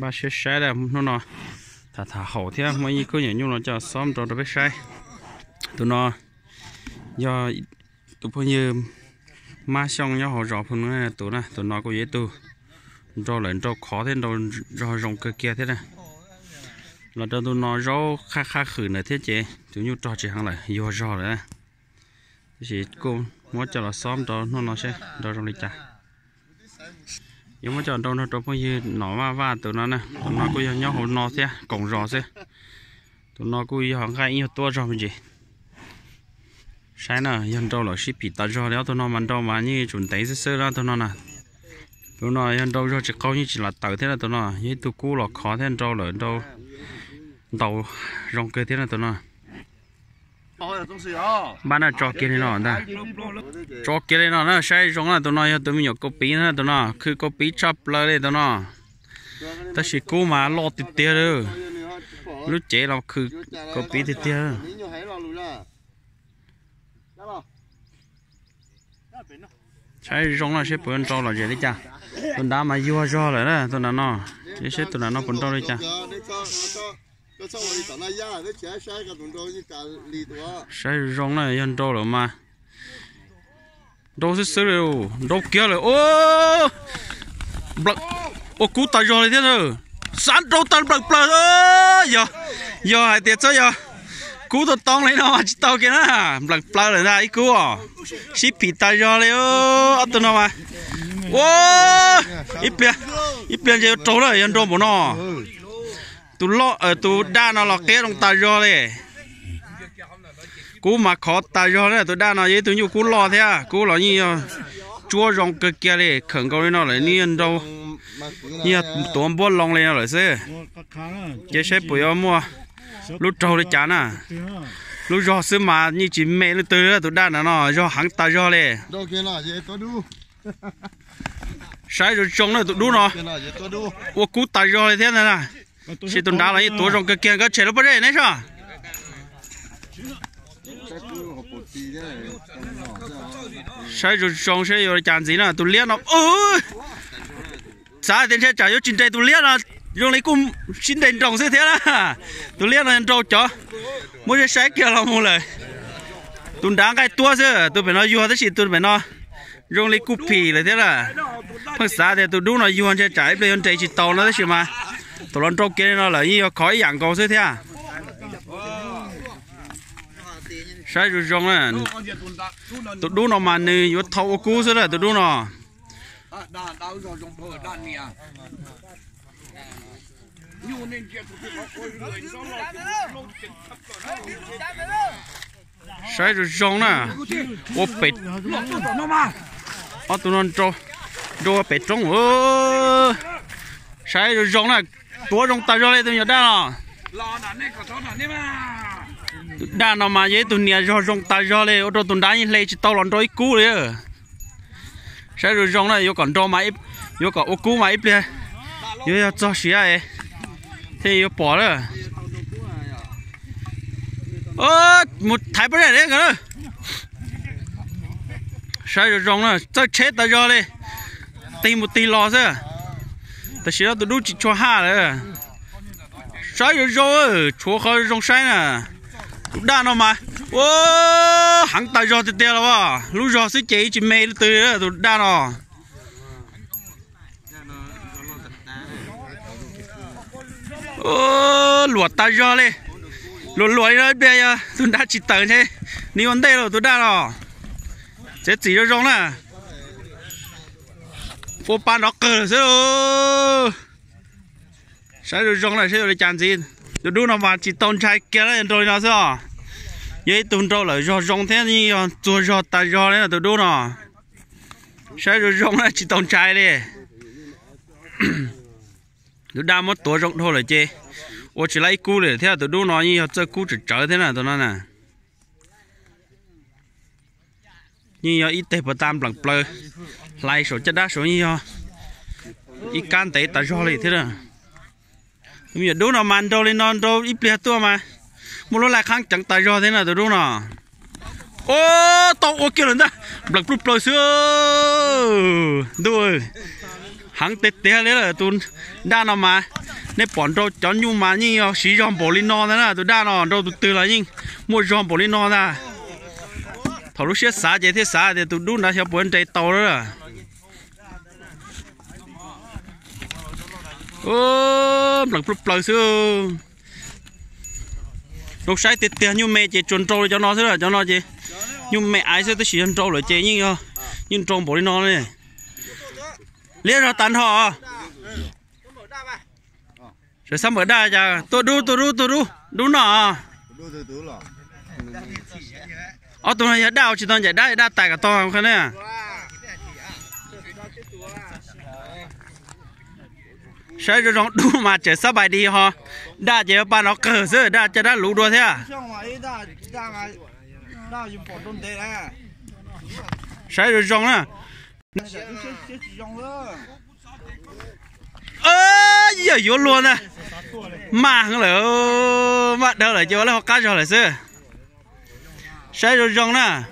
ba xe xe đây nó nó thả thả hậu thế mấy như cứ nhận nhung nó cho xóm rồi được xe tụi nó do tụi bao nhiêu ma xong nhau họ rõ phần này tụi nó tụi nó có dễ tụ do lại do khó thế do do rồng cơ kia thế này là cho tụi nó do kha kha khử này thế chị tụi nhu trò chị hàng lại do rõ rồi chỉ cô muốn cho là xóm đó nó nó sẽ do trong lịch trả nhưng mà chọn đâu nó trộm bao nhiêu nó va va tụi nó nè tụi nó cứ nhóc hồ nó xe cổng rò xe tụi nó cứ họ gai nhiều tua rò gì sai nè dân đâu là ship bị tạt rồi đó tụi nó mình đâu mà như chuẩn tay sơ sơ ra tụi nó nè tụi nó dân đâu rồi chỉ câu như chỉ là tự thế là tụi nó như tụi cú là khó thế đâu là đâu đầu rong cơ thế là tụi nó bạn nào cho kia nó ta cho kia nó nó sai giống là tụi nó tụi mình nhậu copy nó tụi nó cứ copy chắp lại đấy tụi nó ta chỉ cố mà lo tít tía đó lúc chế là cứ copy tít tía sai giống là sẽ bận trâu là gì đấy cha tụi đã mà vua cho rồi đó tụi nó nó sẽ tụi nó bận trâu đấy cha sai rong này yên đâu rồi mà đâu xí xí rồi đâu kia rồi ô black ô cú tay rồi thế nào, sẵn đâu tan black black ơ giờ giờ hai tiệt sao giờ cú tôi tông lấy nó chỉ tao kia nè black black rồi ra ít cú à ship bị tay rồi đấy ơ ở đâu mà ô một bên ít bên giờ trâu rồi yên đâu mà nó tu lo ở ờ, tu đa nó lo té trong ta do đấy cú mà khó ta do đấy tu đa nó vậy tu như cú lo thế à cú lo như ờ, chúa rong cơ kia đấy khẩn cầu nó lại niên đâu như tuôn bút long lên rồi thế, cái xe bùi ôm mua lúc trâu đấy chán à lúc do xứ mà như chỉ mẹ lúc tư tu đa nó do hắn ta do đấy sai rồi trông nó tụ đu nó ô cú ta do thế này nè xe tuần đá lấy tổ rong cái kia cái chế nó bớt đấy nè sao rồi xong sai rồi chán gì nè tôi liếc nó ơ sao đến xe chạy vô trình chạy tôi liếc nó dùng lấy cung xin đền trồng thế thế đó tôi liếc trâu chó mỗi cái kia là mua lời tôi đáng cái tua chứ tôi phải nói vô thế chỉ tôi phải nói dùng lấy cúp phì là thế là phần xa thì tôi đúng là vô chạy chạy chạy chỉ tàu nó thế mà tụi lon trâu kia nó là như khói dạng cầu thế thế à sai rồi rong này tụi đu nó mà nè vô thâu cú thế là tụi đu nó sai rồi rong nè ô bệt ô tụi nó trâu đua bệt trông ơ sai rồi rong nè bố trong tay cho lên tụi nhỏ đa nó đa nó mà dễ tụi nhỏ cho trong tay cho lên ô tô tụi đá như lên chỉ tao lon đôi cú đấy sẽ rồi trong này có còn cho mà có còn ô cú mà ít đấy vô cho xí ai thì vô bỏ rồi ơ một thái bữa này đấy cái đó sai rồi trong là cho chết ta cho đi tìm một tí lò chứ ta chỉ tôi đút chỉ cho ha đấy sai rồi rồi chúa khơi rong sai nè cũng đa nó mà ô hắn ta rồi thì tiền rồi, lúc rồi sẽ chỉ chỉ mê từ đó tụi đa nó à. ô lụa ta rồi đi lụa lụa rồi bây giờ tụi đã chỉ tờ thế nếu vấn đề rồi tụi đa nó sẽ chỉ cho rong nè phố ba nó cờ sao sao rồi rong lại sao rồi chán gì rồi đu nó mà chỉ tôn trai kia là rồi nó sao vậy tuần trâu lại rong rong thế như chua rong ta rong đấy là tụi đu nó sao rồi rong lại chỉ tôn trai đi tụi đa mất tuổi rong thôi là chê ô chỉ lấy cú để theo là tụi đu nó như chơi cú chỉ trở thế nào tôi nói nè như ít tép vào tam bằng plơ lại số chất đá số như ho ít can tế ta cho lấy thế đó bây giờ đúng là mang đồ lên non đồ, ít bia tua mà một lúc lại khang chẳng ta cho thế nào tôi đúng nào ô tàu ô kia lần đó bật bút bật xưa đuôi hàng tết tết thế là tôi đa nào mà nên bọn đồ chọn nhung mà nhưng xí giòn bỏ lên non thế nào tôi đa nào đồ tôi từ là nhưng mua giòn bỏ lên non ra thầu lúc xưa xả vậy thế xả thì tụi đu đã theo bốn chạy tàu đó ôm lật lật lật xưa lúc sáng tiền tiền như mẹ chị chuẩn trâu cho nó thế là cho nó chị nhưng mẹ ai sẽ tới chỉ trâu rồi chị nhưng nhưng trâu bỏ đi nó này liên ra tán họ rồi sao mở đa cha tôi đu tôi đu tôi đu đu nọ ở ờ, tụi này đào chỉ toàn giải đá đá tài cả to không khá này, sẽ rồi rong đu mà chơi sao bài đi ho đa chơi ba nó cờ chứ đa chơi đa lú đua thế à sẽ rồi rong nè ơ giờ vô luôn nè à. mà không lỡ mà đâu lại chơi là học cá cho lại xưa sai rồi rong na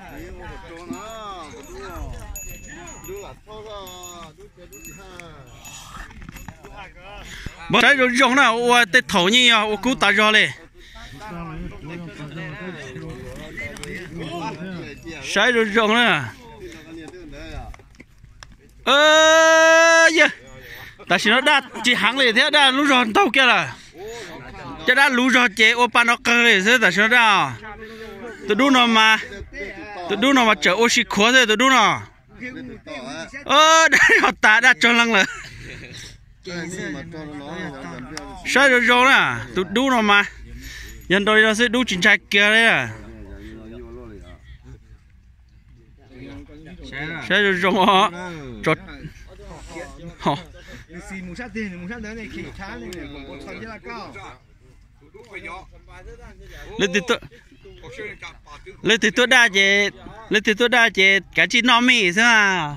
sai rồi rong na ô tê thầu nhi à ô cú ta rồi lê sai rồi rong na ơ yeah. ta xin nó đắt chỉ hàng lệ thế đã lũ rồi tàu kia là cho đã lũ rồi chế ô pan nó cơ lệ thế ta xin nó đắt tôi đu nó mà tôi đu nó mà chở ô xí khó rồi tôi đu nó ơ đã họ tạ đã cho lăng rồi sai rồi rồi nè tôi đu nó mà nhân đôi nó sẽ đu chính trai kia đấy à sai rồi rồi họ cho họ lên thì tôi lấy thì tôi đa chế lấy thì tôi đa chế cả chị nó mì sao à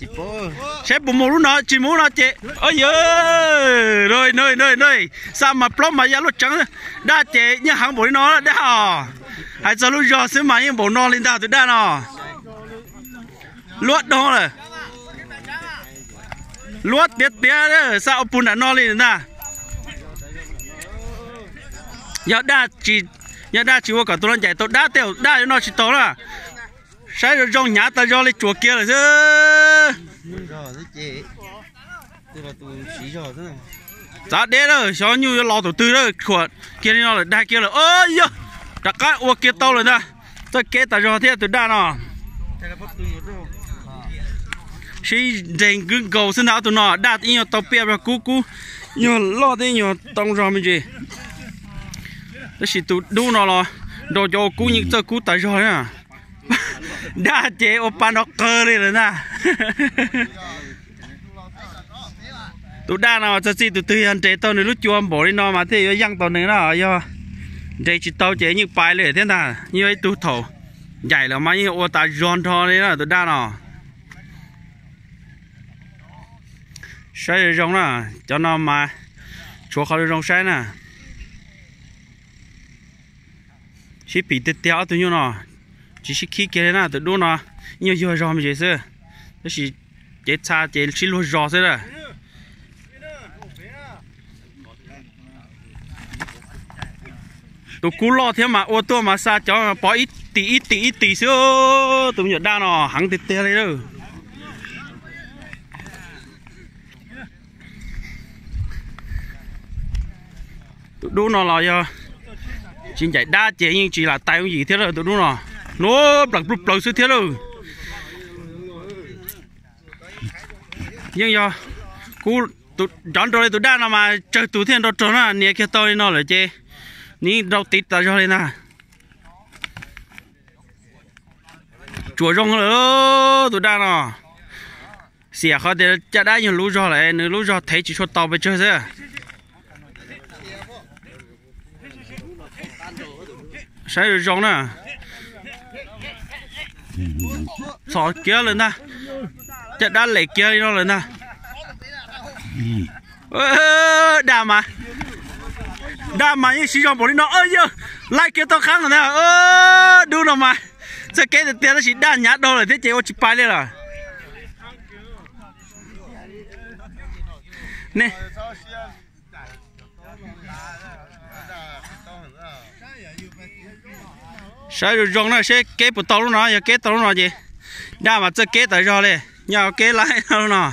chị bố sếp bố mua nó chị mua nó chế ôi giời rồi nơi nơi nơi sao mà plom mà giá lúc trắng đa chế nhưng hàng bố nó đã hò hãy cho lúc giò xíu mà nhưng bố nó lên ta tôi đa nó luốt đó rồi luốt tiết tiết sao bún đã nó lên ta giờ đa chỉ giờ đa chỉ có cả tôi lên chạy tôi đa tiêu đa nó chỉ to là sai rồi rong nhá ta rong lên chùa kia là chứ giá đế rồi xó như lo tổ tư rồi của kia nó là đa kia là ơi yo dạ. đặt cái ô kia to rồi đó tôi kế ta rong thế tôi đa nó chỉ đánh gừng cầu xin thảo tụi nó đạt nhiều tàu bè và cú cú nhiều lo thế nhiều tông rong mình gì đó chỉ tụ đu nó lo đồ cho cú những tơ cú tại rồi à đa chế opa nó cơ đi rồi nè tụ đa nào cho gì tụ tư ăn chế tao này lúc chuông bỏ đi nó mà thế giăng tao này nó do đây chỉ tao chế như bài lệ thế nào như ấy tụ thầu dạy là mấy ô ta giòn thò đấy là tụ đa nào sai rồi rong nè cho nó mà chúa khỏi rong sai nè chỉ bị tê teo tụi nhau nọ chỉ chỉ khi cái này tụi đua nọ nhiều nhiều rồi mà chị sư nó chỉ chế cha chế xí luôn rồi thế rồi tụi cú lo thế mà ô tô mà xa cho bỏ ít tí ít tí ít tí xíu tụi nhỏ đang nọ hắn tê tê đấy đâu tụi đu nó lại cho chính chạy đa chế nhưng chỉ là tay gì thế rồi tôi đúng rồi nó bật bút bằng sự thế rồi nhưng do cú tụ chọn rồi tụt đang mà chơi tụ thiên đó trốn là nè kia tôi nó là chê ní đâu tít ta cho lên à chùa rong rồi tụ đang nó xẻ à, khó để chả đã nhiều lũ cho lại nữa lũ cho thấy chỉ cho tàu về chơi thế à. sai rồi giống nè sọ kia lên nè chặt đá lệ kia đi nó lên nè đà mà đà mà như xí giống bỏ nó ơi chứ lại kia tao kháng rồi nè ơ đu nó mà sẽ cái tiền nó chỉ đa nhát đâu là thế chế ô chỉ bay lên rồi à. nè sao rồi rong nó sẽ kế bộ tàu luôn nó giờ kế tàu luôn nó gì đa mà chơi kế tại rồi đây nhau kế lại luôn nó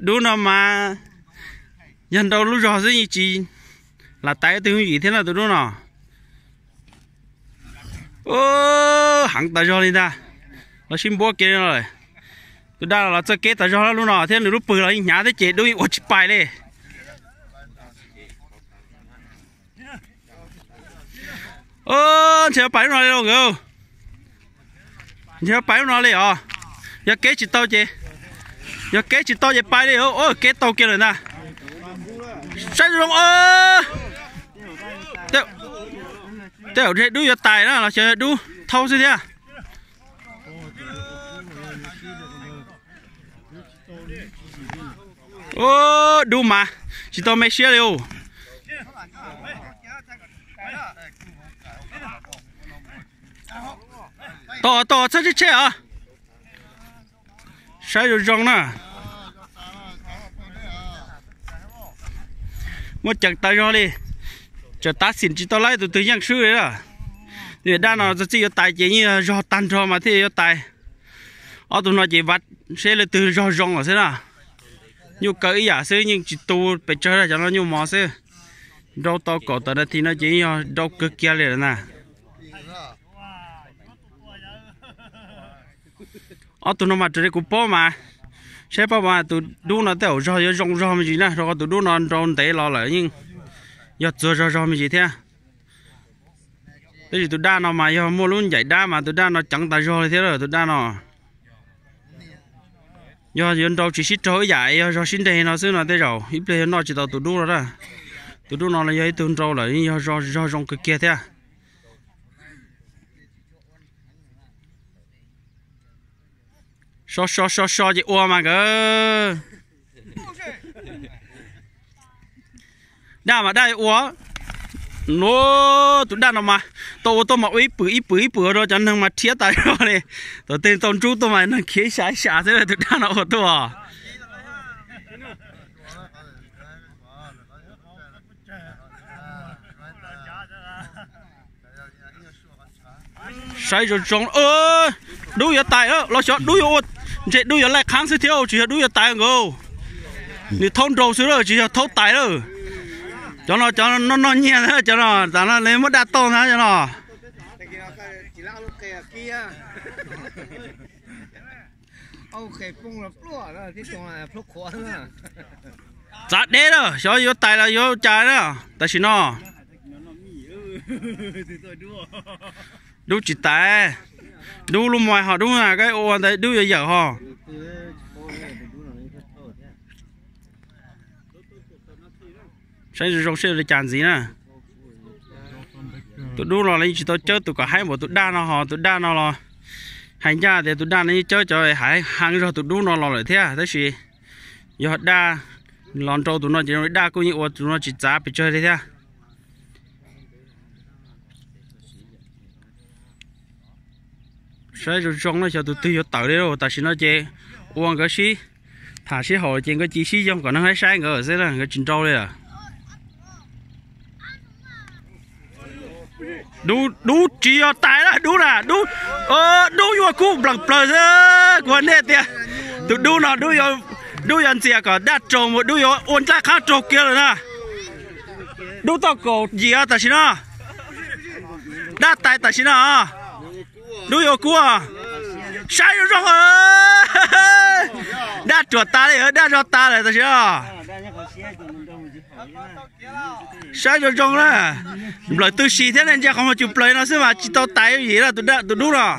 đủ nó mà nhân đâu lúc rồi gì chỉ là tại tôi gì thế là tôi đúng nó ô hẳn tại rồi ta nó xin bố kia rồi tôi đã là chơi kế tại rồi luôn nó thế là lúc bự là nhà thế chết đuôi ôi chụp bài đi ơ chị bảy nó đâu kìa chị bảy nó đi à giờ kế chị tao chị giờ kế chị bảy đi ô kế tao kia rồi nè sao rồi ơ tiêu tiêu thế đu giờ tài đó là chơi đu thâu gì thế à? ô đu mà chị tao mấy xe liu tỏ tỏ to chứ chứ à sai rồi rong nè một chặt tay rồi đi cho ta xin chỉ tao lấy từ từ nhận sư ấy à người đa nó chỉ có tài chỉ như rò tan rò mà thì có tài ở tụi nó chỉ vắt sẽ là từ rò rong ở thế nào nhu cỡ giả sư nhưng chỉ tu phải chơi là cho nó nhu mò sư đâu to cổ tao thì nó chỉ đâu cực kia liền nè ở ờ, tụi nó mà tụi đấy cũng bó mà xếp bao mà tụi đu nó tiểu rồi giờ rong rong gì nè rồi tụi đu nó rong té lo lại nhưng giờ rồi rồi rồi gì à? thế thì tụi đa nó mà giờ mua luôn giải đa mà tụi đa nó chẳng tài rồi thế rồi tụi đa nó giờ giờ đâu chỉ xít trôi giải rồi xin đây nó xưa nó thế rồi ít đây nó chỉ tao tụi đu rồi đó tụi đu nó là giờ tụi trâu lại giờ rồi rồi rong cực kia thế à. Xó xó xó xó chị ua mà cơ Đà mà đây ua nó tụi đàn mà tôi tôi mà ý bự ý bự bự rồi chẳng nên mà thiệt tại rồi này tôi tên tôn chú tôi mà nó khí xả xả thế là tụi đàn nó tôi à sai rồi trống ơ đúng vậy tại đó lo sợ đúng vậy chị đu đuôi lại kháng sẽ thiếu chỉ đuôi tài ngô thì thôn trầu xứ rồi chỉ thâu tài rồi cho nó cho nó nó nhẹ nữa cho nó cho nó lấy mất đa to nữa cho nó ok dạ, chặt đế đó cho vô tài là vô trái đó tại sao nó đủ chỉ tài đu luôn mọi họ đúng là cái ô đấy đu giờ giờ họ sẽ rong xe để chán gì nè tụi đu lo lên chỉ tôi chơi tụi cả hai bộ tụi đa nó họ tụi đa nó lo hành ra thì tụi đa nó chơi cho hải hàng rồi tụi đu nó lo lại thế à thế gì giờ đa lon trâu tụi nó chỉ đa cũng như ô tụi nó chỉ giá bị chơi thế à sai rồi trong nó cho tụi tôi tự đi rồi ta xin nó chê uang cái gì, thả xí hồi trên cái chi xí trong còn nó hay sai ngờ sẽ là cái trình trâu đây à đu đủ chỉ ở tại là đu, là đủ ờ đủ vừa cũng bằng bờ ra quan hệ tiệt tụi đu nào đủ vừa đủ vừa gì cả đã trồng một đu vừa à, uốn ra khá trồng kia rồi nè đu tao cổ gì à ta xin à đã tại ta xin à nuôi ô cua sai rồi rồi đã chuột ta đấy đã chuột ta đấy chưa sai rồi rồi là lời tôi xì thế nên chắc không có chụp lời nó sẽ mà chỉ tao tay gì là tôi đã tôi đúng rồi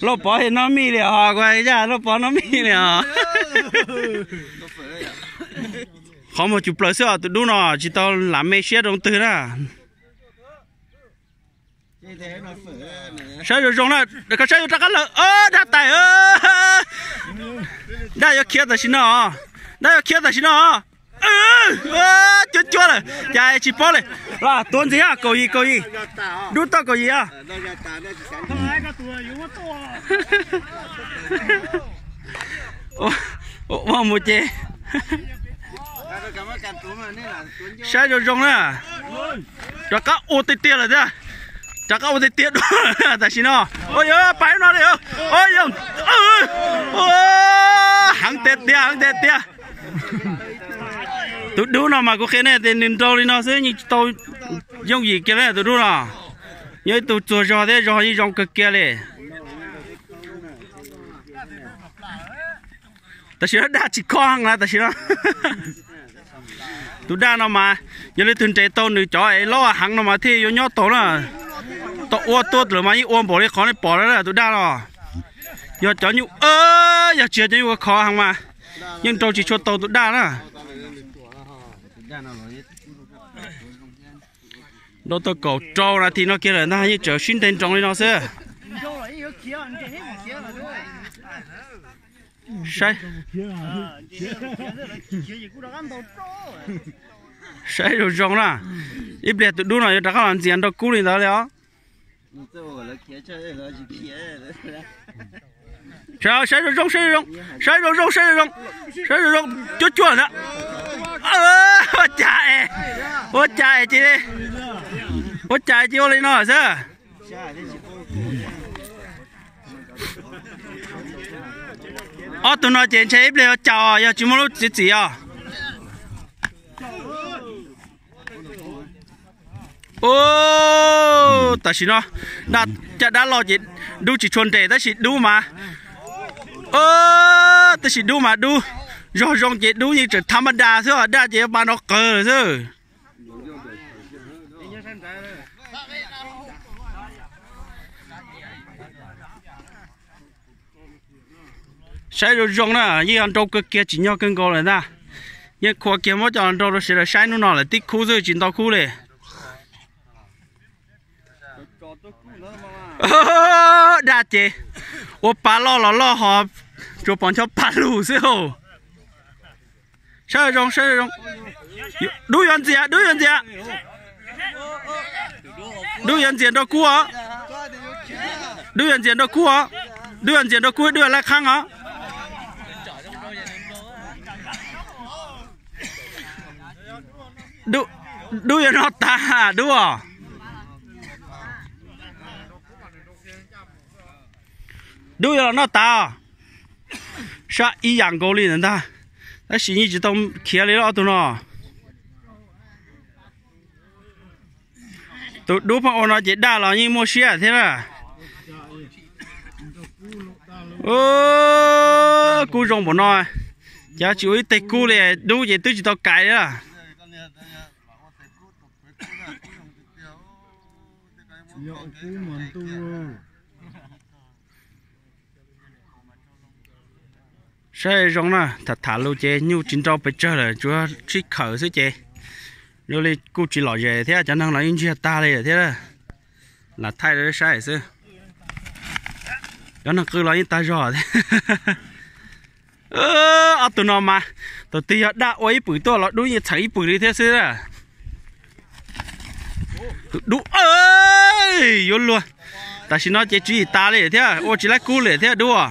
lúc bỏ thì nó mi liền hả quay ra lúc bỏ nó mi liền không mà chụp lại xưa tụi đu nó chỉ tao làm mê xe đồng tư đó sao rồi rong là cái sao rồi cái là ơ đã tài ơ đã có kia ta xin nó đã có kia ta xin nó ơ chết chúa rồi chạy chỉ bỏ này là tuần gì à cầu gì cầu gì đu tao cầu gì à ô ô một chế xe rồi rong nữa, à? cho cá ô tê tê là thế à? cho cá ô tê tê đó tại sao nó ôi ơi bay nó đấy ôi ơi ôi hàng tê tê hăng tê tê tụi đu nào mà có khen này thì nên trâu đi nó sẽ như tôi giống gì kia này, à, tụi đu nào nhớ tụi chùa giò thế giò như rong cực kia này ta chỉ đã chỉ con là ta chỉ tụi đa nó mà giờ lấy tuần trẻ tao nữa cho ấy lo à, hàng nó mà thì yo nhớ tao nữa, tao ô tô rồi mà như ôm bỏ đi khó này bỏ đó là tụi đa rồi giờ cho như ơ giờ chia cho như khó hàng mà nhưng tao chỉ cho tao tụi đa đó đó tao cầu trâu là thì nó kia là nó như chở xin tên trong đi nó xưa 谁？谁就中了？一边都弄了，又这个人捡到孤零得了。谁谁就中，谁就中，谁就中，谁就中，谁就中，就准了。啊！我家哎，我家哎，姐，我家姐我来拿噻。ô ờ, tụi nó chèn chế bây giờ chờ giờ chúng nó chỉ chỉ à ô ta xin nó đã chả đã lo gì đu chỉ chuẩn để ta xin đu mà ô ta xin đu mà đu rồi rồi chị đu như chỉ tham đa thôi đa chị bà nó cờ thôi sai rồi rong đó như ăn đâu cái kia chỉ nhau cân cao rồi ta nhưng khoa kia mới cho ăn đâu rồi sẽ là sai nó nọ là tích khu rồi chỉ đau khu này đã chế ô ba lo lo lo họ cho bọn cho bà lù sao sai rồi rong sai rồi rong đuôi ăn gì à đuôi ăn gì à đuôi ăn gì đâu cua đuôi ăn gì đâu cua đuôi ăn gì đâu cua đuôi ăn gì đâu cua Do do you not ta do à? Do you not ta? Sa y yang go li nè ta. Ta xin như chỉ tông kia lấy lo tụi nó. Tụi đu phong nó chỉ đa là như mua xe thế là. Ô, cú rồng bọn nó. Giá chịu ít tay cú này, đu vậy tôi chỉ tao cãi đó. nhọ cú tu sẽ rong na thật thả lâu chế như chính trâu bây giờ là chúa chỉ khởi sứ chế rồi đi cú chỉ lọ về thế à? chẳng năng nói những chuyện ta đây à? thế là là thay rồi sai sứ đó là cứ nói những ta rõ à? thế ơ ở tụi nó mà tụi tía đã quấy bự to là đuôi thấy bự đi thế sứ à đủ ơ ơi yo luôn ta xin nói chơi chỉ ta lệ thế à? ô chỉ lấy cú lệ thế à, đúng không à?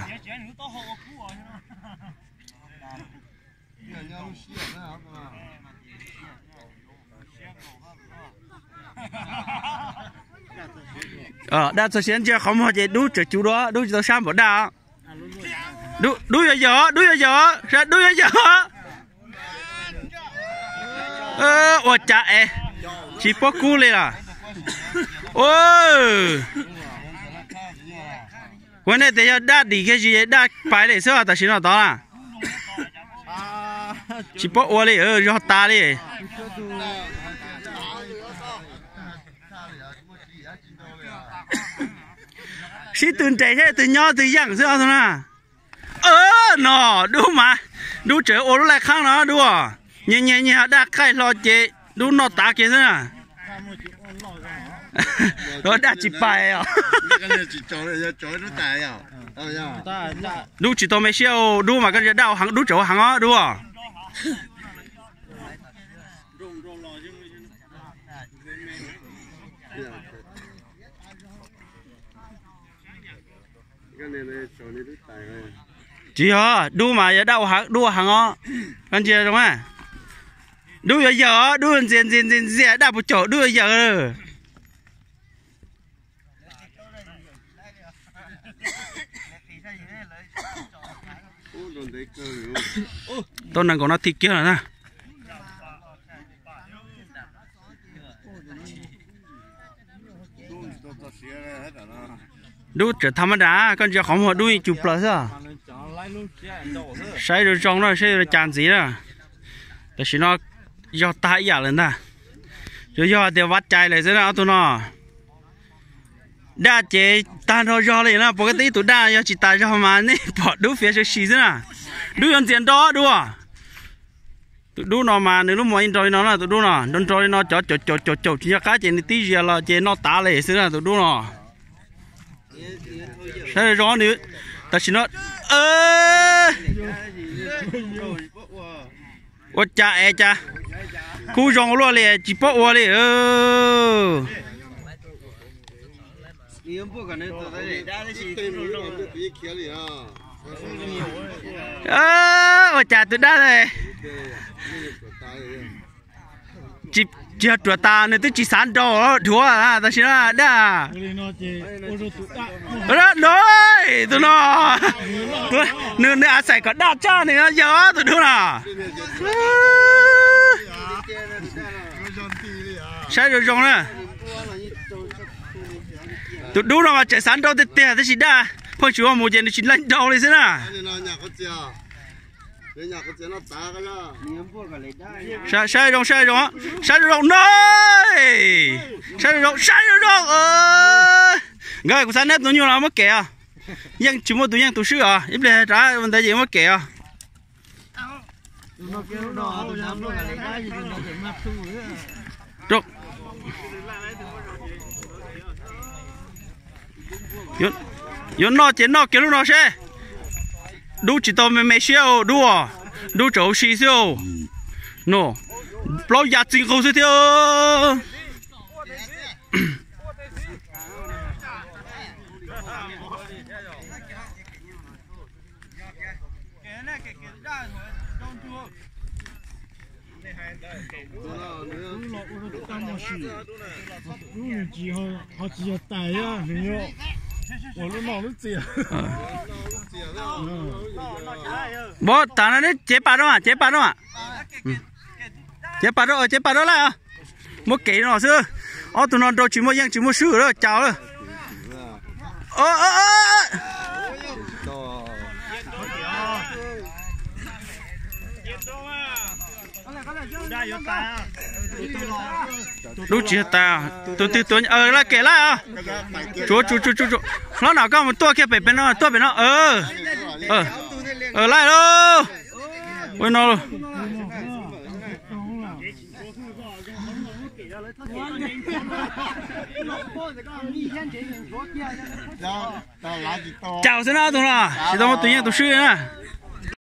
ờ đa số xem chơi không họ chơi đu chơi chú đó đu chơi sao bỏ đa đu đu giờ giờ đu giờ giờ ra đu giờ giờ ờ ô cha e chỉ có cú lệ à? ô hôm nay thấy đã đi cái gì đã phải để sửa ta xin nó đó à chỉ bỏ ô đi ơ cho ta đi sĩ tuần chạy thế từ nhỏ từ dặn sửa thôi nè ơ nó đúng mà đúng trời ô lại khác nó đúng à nhẹ nhẹ nhẹ đã khai lo chế đúng nó ta kia thế nào nó đã chỉ bài à đu chỉ tôi mấy siêu đu mà cái giờ đau hàng đu chỗ hàng á đu à chị hả đu mà giờ đau hàng đu hàng á anh chị đúng không đu giờ đu gì gì gì gì đã bộ chỗ đu giờ Tao đang có nó thịt kia là nè đu trở tham đá con giờ không họ đuôi chụp lại sao sai rồi trong rồi sai rồi chán gì đó để xin nó do tai giả lên ta rồi do thì vắt chạy lại thế nào tụi nó đa chế tan thôi do lên là bố cái tí tụi đa do chỉ ta do mà nè bỏ đu phía sau xí thế nào đu yon tiền đó đu à tụi đu nó mà nếu lúc mà in rồi nó là tụi đu nó đun rồi nó chở chở chở chở chở chỉ cá chỉ tí gì là chỉ nó tả lệ xí là tụi đu nó thế rõ nữa ta chỉ nó ơ ô cha e cha khu rong luôn lệ chỉ bỏ qua lệ ơ Hãy subscribe cho kênh Ghiền Mì Gõ Để không bỏ lỡ những video hấp dẫn ơ mà chả tụi đó này chỉ chưa tuổi ta nên tôi chỉ sán đồ thua à ta xin là đã đó rồi tụi nó tụi nửa nửa sài có đa cha này giờ tụi nó à sai rồi rồi nè tụi đúng rồi mà chạy sán đồ tết tết thì chỉ đã phong chúa một giờ nó chỉ lăn đầu đấy thế nào sai sai rồi sai rồi sai rồi nơi sai rồi sai rồi ơi người của sáng nét nó nhiều lắm mất kẹo nhưng chỉ một tụi nhân tụi sư à ít lệ trả vấn đề gì mất kẹo rồi yun yun nó chỉ nó kiểu nó xe Đu chỉ tao mày mày xíu đu à Đu chỗ xí xíu no lo giá tiền không xíu bố tao nó đấy chế bà đâu à chế bà đâu à ừ. chế bà đâu ờ, chế bà đâu là một kỹ nó xưa ô ờ, tụi nó đâu chỉ một giang chỉ một sữa đó chào rồi ô ô ô lúc chia ta tôi tôi tôi ờ là kể là chú chú chú chú chú lão nào có một tua kia bên bên nó tua bên nó ờ ờ ờ lại đâu ôi nó chào xin lỗi tụi nó chỉ tao một tiếng tụi sư nữa